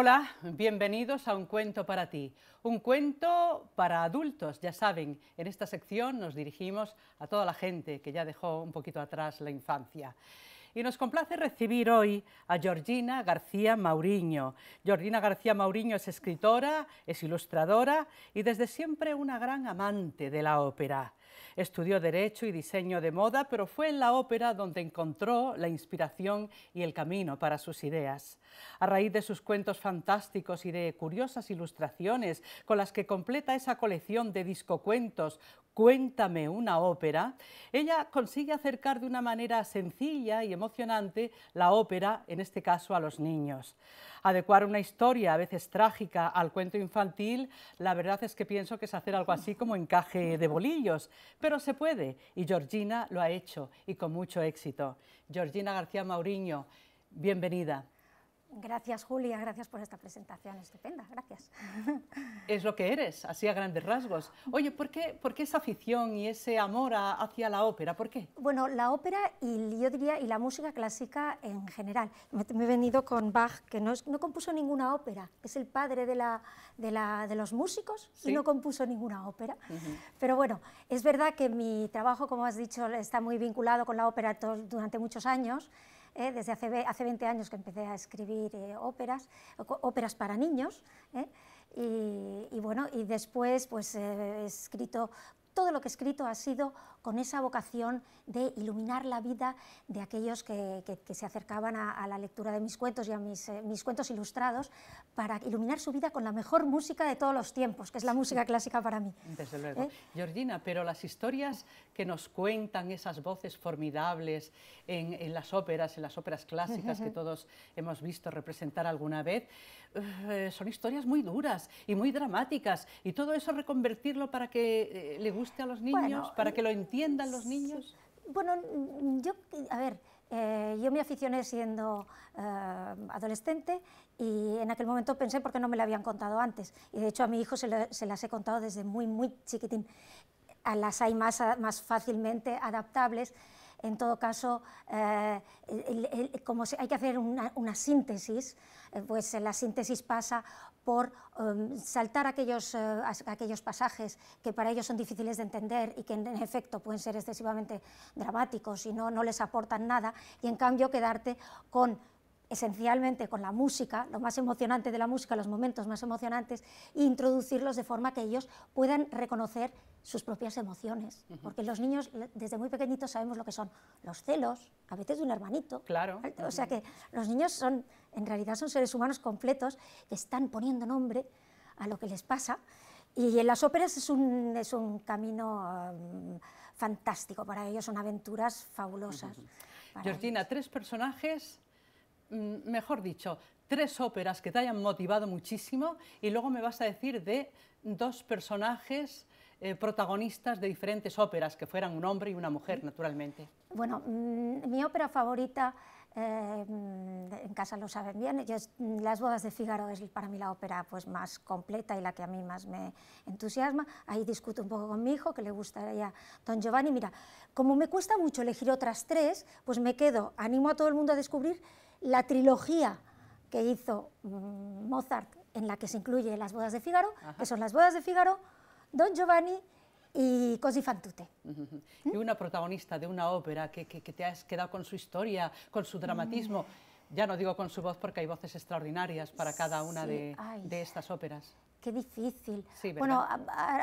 Hola, bienvenidos a Un cuento para ti, un cuento para adultos, ya saben, en esta sección nos dirigimos a toda la gente que ya dejó un poquito atrás la infancia y nos complace recibir hoy a Georgina García Mauriño. Georgina García Mauriño es escritora, es ilustradora y desde siempre una gran amante de la ópera. Estudió Derecho y Diseño de Moda, pero fue en la ópera donde encontró la inspiración y el camino para sus ideas. A raíz de sus cuentos fantásticos y de curiosas ilustraciones con las que completa esa colección de discocuentos, Cuéntame una ópera, ella consigue acercar de una manera sencilla y emocionante la ópera, en este caso a los niños. Adecuar una historia, a veces trágica, al cuento infantil, la verdad es que pienso que es hacer algo así como encaje de bolillos, pero se puede y Georgina lo ha hecho y con mucho éxito. Georgina García Mauriño, bienvenida. Gracias, Julia, gracias por esta presentación estupenda, gracias. Es lo que eres, así a grandes rasgos. Oye, ¿por qué, por esa afición y ese amor hacia la ópera? ¿Por qué? Bueno, la ópera y yo diría, y la música clásica en general. Me, he venido con Bach, que no, compuso ninguna ópera, es el padre de, los músicos y no compuso ninguna ópera. Pero bueno, es verdad que mi trabajo, como has dicho, está muy vinculado con la ópera durante muchos años. ¿eh? desde hace, hace 20 años que empecé a escribir eh, óperas, óperas para niños, ¿eh? y, bueno, y después pues he escrito, todo lo que he escrito ha sido con esa vocación de iluminar la vida de aquellos que, se acercaban a, la lectura de mis cuentos y a eh, mis, cuentos ilustrados, para iluminar su vida con la mejor música de todos los tiempos, que es la música clásica para mí. Desde luego. ¿Eh? Georgina, pero las historias que nos cuentan esas voces formidables en, las óperas, en las óperas clásicas que todos hemos visto representar alguna vez, eh, son historias muy duras y muy dramáticas. Y todo eso reconvertirlo para que le guste a los niños, para que lo entiendan entiendan los niños? Bueno, yo, a ver, eh, yo me aficioné siendo eh, adolescente y en aquel momento pensé por qué no me lo habían contado antes. Y de hecho a mi hijo se, las he contado desde muy, muy chiquitín. A las hay más, más fácilmente adaptables. En todo caso, eh, como hay que hacer una, una síntesis, pues la síntesis pasa por em, saltar aquellos, eh, aquellos pasajes que para ellos son difíciles de entender y que en, efecto pueden ser excesivamente dramáticos y no, no les aportan nada, y en cambio quedarte con esencialmente con la música, lo más emocionante de la música, los momentos más emocionantes, e introducirlos de forma que ellos puedan reconocer sus propias emociones. Porque los niños, desde muy pequeñitos, sabemos lo que son los celos, a veces de un hermanito. Claro. O sea que los niños son, en realidad, son seres humanos completos que están poniendo nombre a lo que les pasa. Y en las óperas es un, camino mm, fantástico para ellos, son aventuras fabulosas. Georgina, tres personajes Mm, mejor dicho, tres óperas que te hayan motivado muchísimo y luego me vas a decir de dos personajes eh, protagonistas de diferentes óperas, que fueran un hombre y una mujer, naturalmente. Bueno, mm, mi ópera favorita, eh, mm, en casa lo saben bien, Las bodas de Fígaro es para mí la ópera pues, más completa y la que a mí más me entusiasma. Ahí discuto un poco con mi hijo, que le gustaría Don Giovanni. Mira, como me cuesta mucho elegir otras tres, pues me quedo, animo a todo el mundo a descubrir la trilogía que hizo mm, Mozart, en la que se incluye Las bodas de Fígaro, que son Las bodas de Fígaro, Don Giovanni y Così fan tutte. Y una protagonista de una ópera que, te has quedado con su historia, con su dramatismo. Mm. Ya no digo con su voz porque hay voces extraordinarias para cada una de, estas óperas. Qué difícil. bueno, a,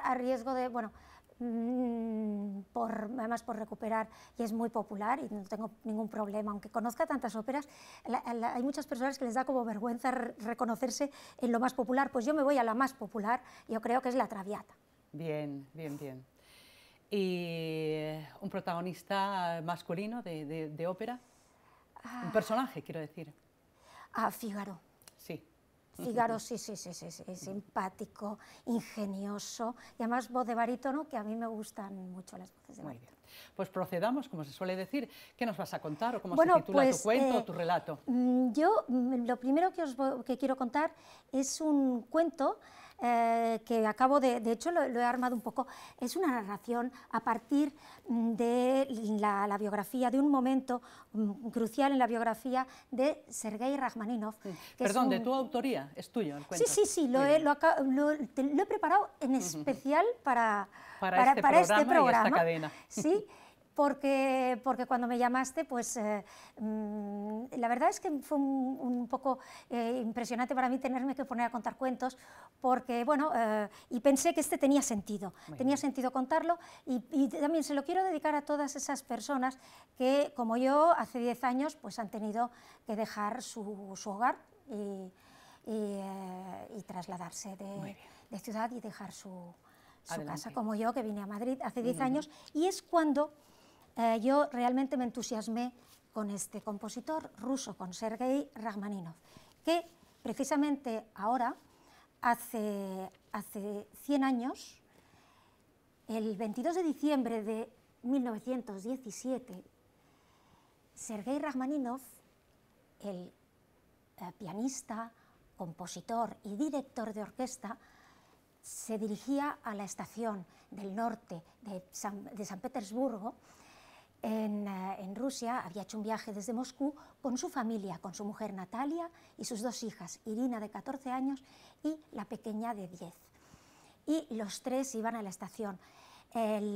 a riesgo de... Bueno, Mm, por, además por recuperar, y es muy popular y no tengo ningún problema, aunque conozca tantas óperas, hay muchas personas que les da como vergüenza reconocerse en lo más popular, pues yo me voy a la más popular, yo creo que es la Traviata. Bien, bien, bien. ¿Y un protagonista masculino de, ópera? un ah. personaje, quiero decir. Ah, Fígaro. Sí. Fígaro, sí, sí, sí, sí, simpático, ingenioso y además voz de barítono, que a mí me gustan mucho las voces de barítono. Pues procedamos, como se suele decir. ¿Qué nos vas a contar o cómo se titula tu pues, cuento o eh, tu relato? Mm, yo mm, lo primero que, quiero contar es un cuento eh, que acabo de, de hecho lo, he armado un poco, es una narración a partir mm, de la, biografía de un momento mm, crucial en la biografía de Sergei Rachmaninov. Perdón, de tu autoría, es tuyo el cuento. Sí, sí, sí, lo, he, preparado en especial para, para, este, este, programa este esta cadena. Sí. porque, porque cuando me llamaste, pues eh, mm, la verdad es que fue un, poco eh, impresionante para mí tenerme que poner a contar cuentos, porque bueno, eh, y pensé que este tenía sentido, tenía sentido contarlo, y, también se lo quiero dedicar a todas esas personas que, como yo, hace 10 años, pues han tenido que dejar su, su hogar y, trasladarse de, ciudad y dejar su, su casa, como yo, que vine a Madrid hace 10 años, y es cuando eh, yo realmente me entusiasmé con este compositor ruso, con Sergei Rachmaninov, que precisamente ahora, hace, hace 100 años, el 22 de diciembre de 1917, Sergei Rachmaninov, el eh, pianista, compositor y director de orquesta, se dirigía a la estación del norte de San Petersburgo eh, en, Rusia, había hecho un viaje desde Moscú con su familia, con su mujer Natalia y sus dos hijas, Irina de 14 años y la pequeña de 10. Y los tres iban a la estación. Eh,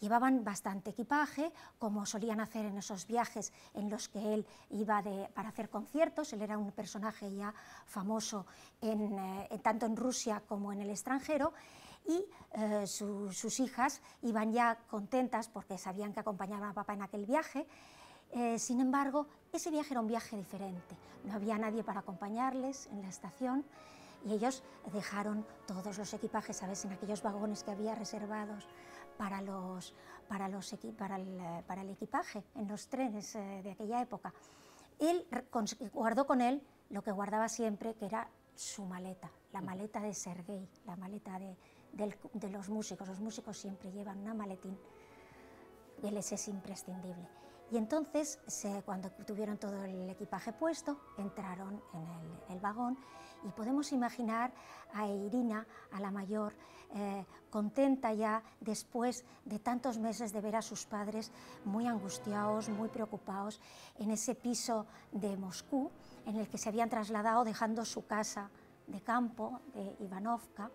llevaban bastante equipaje, como solían hacer en esos viajes en los que él iba para hacer conciertos. Él era un personaje ya famoso eh, tanto en Rusia como en el extranjero y eh, sus hijas iban ya contentas porque sabían que acompañaban a papá en aquel viaje. Eh, sin embargo, ese viaje era un viaje diferente. No había nadie para acompañarles en la estación y ellos dejaron todos los equipajes, ¿sabes?, en aquellos vagones que había reservados para, los, para, los para, el, para el, equipaje en los trenes eh, de aquella época. Él guardó con él lo que guardaba siempre, que era su maleta, la mm. maleta de Sergei, la maleta de, de los músicos. Los músicos siempre llevan una maletín él les es imprescindible. Y entonces, cuando tuvieron todo el equipaje puesto, entraron en el, vagón y podemos imaginar a Irina, a la mayor, eh, contenta ya después de tantos meses de ver a sus padres muy angustiados, muy preocupados, en ese piso de Moscú en el que se habían trasladado dejando su casa de campo, de Ivanovka,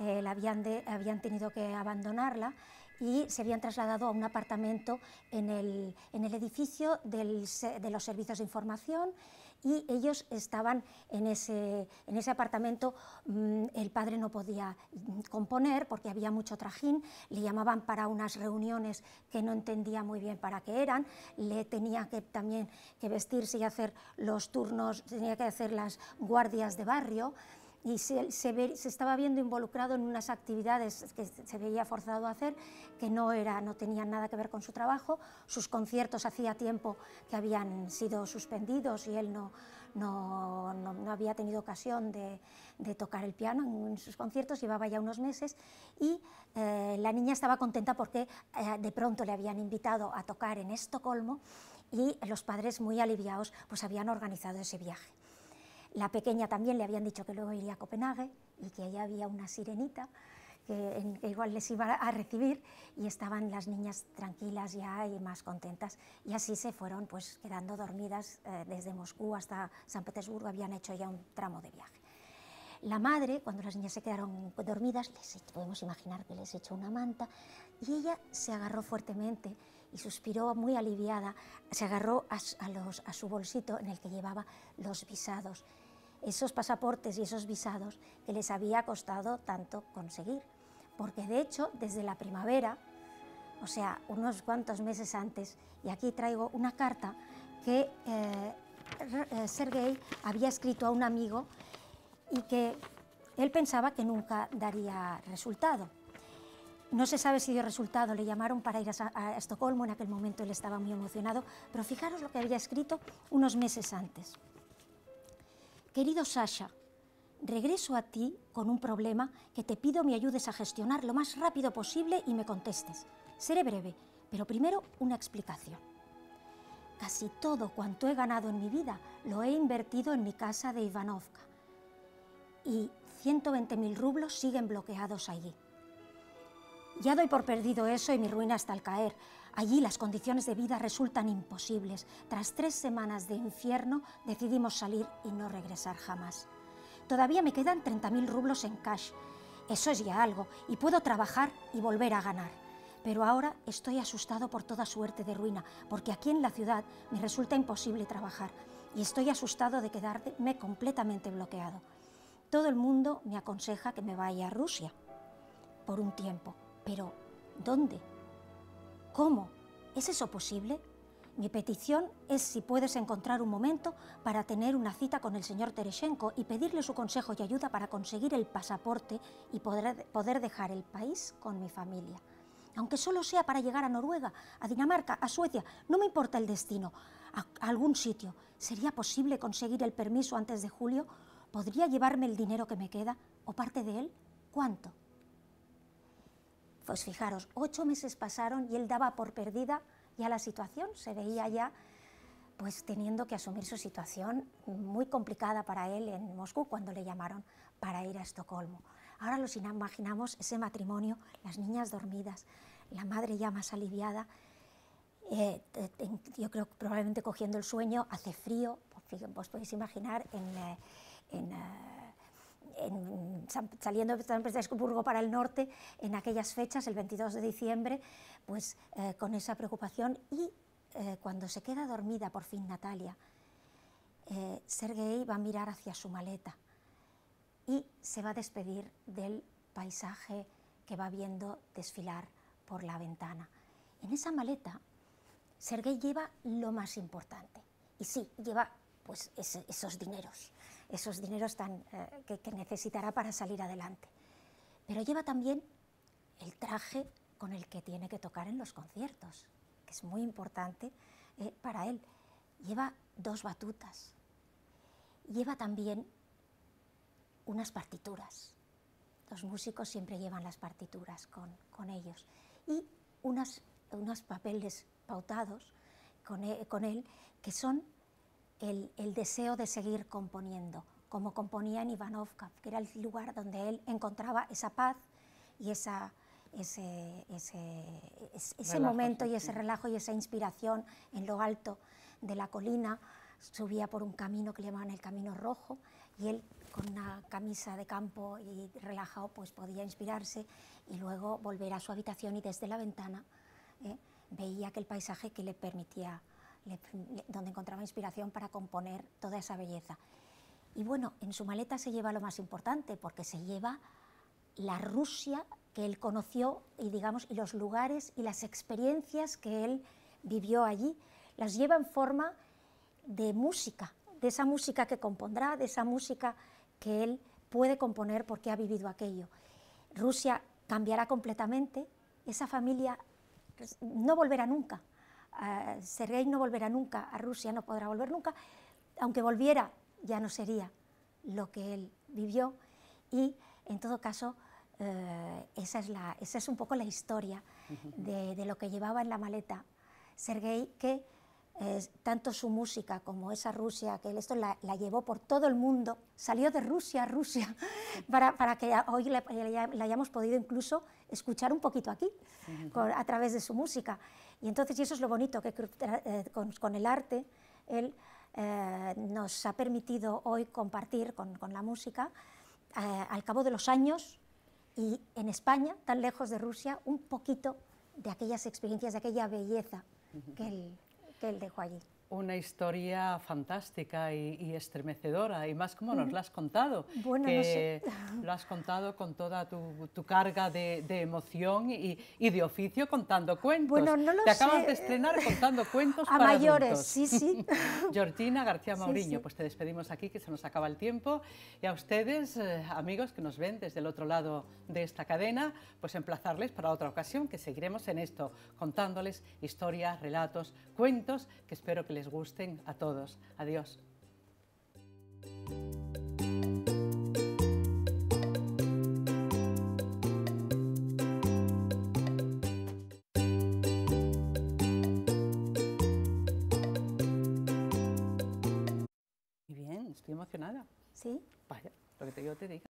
eh, habían, habían tenido que abandonarla y se habían trasladado a un apartamento en el, en el edificio de los servicios de información y ellos estaban en ese, en ese apartamento, mm, el padre no podía mm, componer porque había mucho trajín, le llamaban para unas reuniones que no entendía muy bien para qué eran, le tenía que también que vestirse y hacer los turnos, tenía que hacer las guardias de barrio y se, se, estaba viendo involucrado en unas actividades que se veía forzado a hacer, que no, era, no tenían nada que ver con su trabajo, sus conciertos hacía tiempo que habían sido suspendidos y él no, no, no, había tenido ocasión de, tocar el piano en, sus conciertos, llevaba ya unos meses, y eh, la niña estaba contenta porque eh, de pronto le habían invitado a tocar en Estocolmo y los padres muy aliviados pues habían organizado ese viaje. La pequeña también le habían dicho que luego iría a Copenhague y que allí había una sirenita que, igual les iba a recibir y estaban las niñas tranquilas ya y más contentas. Y así se fueron pues quedando dormidas eh, desde Moscú hasta San Petersburgo, habían hecho ya un tramo de viaje. La madre, cuando las niñas se quedaron dormidas, les podemos imaginar que les echó una manta y ella se agarró fuertemente y suspiró muy aliviada, se agarró a, su bolsito en el que llevaba los visados esos pasaportes y esos visados que les había costado tanto conseguir. Porque de hecho, desde la primavera, o sea, unos cuantos meses antes, y aquí traigo una carta que eh, eh Sergei había escrito a un amigo y que él pensaba que nunca daría resultado. No se sabe si dio resultado, le llamaron para ir a Estocolmo, en aquel momento él estaba muy emocionado, pero fijaros lo que había escrito unos meses antes. Querido Sasha, regreso a ti con un problema que te pido me ayudes a gestionar lo más rápido posible y me contestes. Seré breve, pero primero una explicación. Casi todo cuanto he ganado en mi vida lo he invertido en mi casa de Ivanovka y 120.000 rublos siguen bloqueados allí. Ya doy por perdido eso y mi ruina hasta al caer, Allí las condiciones de vida resultan imposibles. Tras tres semanas de infierno decidimos salir y no regresar jamás. Todavía me quedan 30.000 rublos en cash. Eso es ya algo y puedo trabajar y volver a ganar. Pero ahora estoy asustado por toda suerte de ruina, porque aquí en la ciudad me resulta imposible trabajar y estoy asustado de quedarme completamente bloqueado. Todo el mundo me aconseja que me vaya a Rusia por un tiempo, pero ¿dónde? ¿Cómo? ¿Es eso posible? Mi petición es si puedes encontrar un momento para tener una cita con el señor Tereshenko y pedirle su consejo y ayuda para conseguir el pasaporte y poder, poder dejar el país con mi familia. Aunque solo sea para llegar a Noruega, a Dinamarca, a Suecia, no me importa el destino, a algún sitio. ¿Sería posible conseguir el permiso antes de julio? ¿Podría llevarme el dinero que me queda o parte de él? ¿Cuánto? Pues fijaros, ocho meses pasaron y él daba por perdida ya la situación, se veía ya pues teniendo que asumir su situación muy complicada para él en Moscú cuando le llamaron para ir a Estocolmo. Ahora lo imaginamos ese matrimonio, las niñas dormidas, la madre ya más aliviada, eh, yo creo que probablemente cogiendo el sueño, hace frío, pues, vos podéis imaginar en eh, eh, saliendo de San Petersburgo para el norte en aquellas fechas, el 22 de diciembre, pues eh, con esa preocupación y eh, cuando se queda dormida por fin Natalia, eh, Sergei va a mirar hacia su maleta y se va a despedir del paisaje que va viendo desfilar por la ventana. En esa maleta, Sergei lleva lo más importante. Y sí, lleva pues, esos dineros esos dineros tan, eh, que, necesitará para salir adelante. Pero lleva también el traje con el que tiene que tocar en los conciertos, que es muy importante eh, para él. Lleva dos batutas, lleva también unas partituras. Los músicos siempre llevan las partituras con, con ellos y unos papeles pautados con, e, con él que son el, deseo de seguir componiendo, como componía en Ivanovka, que era el lugar donde él encontraba esa paz y ese, momento y ese relajo y esa inspiración en lo alto de la colina. Subía por un camino que le llamaban el Camino Rojo y él con una camisa de campo y relajado pues podía inspirarse y luego volver a su habitación y desde la ventana eh, veía aquel paisaje que le permitía donde encontraba inspiración para componer toda esa belleza. Y bueno, en su maleta se lleva lo más importante, porque se lleva la Rusia que él conoció y digamos y los lugares y las experiencias que él vivió allí, las lleva en forma de música, de esa música que compondrá, de esa música que él puede componer porque ha vivido aquello. Rusia cambiará completamente, esa familia pues, no volverá nunca, Sergei no volverá nunca a Rusia, no podrá volver nunca, aunque volviera ya no sería lo que él vivió y en todo caso eh, esa, es un poco la historia de, de lo que llevaba en la maleta Sergei que tanto su música como esa Rusia, que él esto la, llevó por todo el mundo, salió de Rusia a Rusia, para, para que hoy la, hayamos podido incluso escuchar un poquito aquí, a través de su música. Y entonces, y eso es lo bonito, que eh, con, el arte, él eh, nos ha permitido hoy compartir con, con la música, eh, al cabo de los años, y en España, tan lejos de Rusia, un poquito de aquellas experiencias, de aquella belleza que él que él dejó allí una historia fantástica y, estremecedora, y más como nos la has contado. Bueno, que no Lo has contado con toda tu, carga de, emoción y, de oficio contando cuentos. Bueno, no lo Te acabas de estrenar contando cuentos. A mayores, sí, sí. Georgina García Mauriño, pues te despedimos aquí, que se nos acaba el tiempo. Y a ustedes, eh, amigos que nos ven desde el otro lado de esta cadena, pues emplazarles para otra ocasión, que seguiremos en esto, contándoles historias, relatos, cuentos, que espero que les les gusten a todos. Adiós. Muy bien, estoy emocionada. Sí. Vaya, lo que te digo te digo.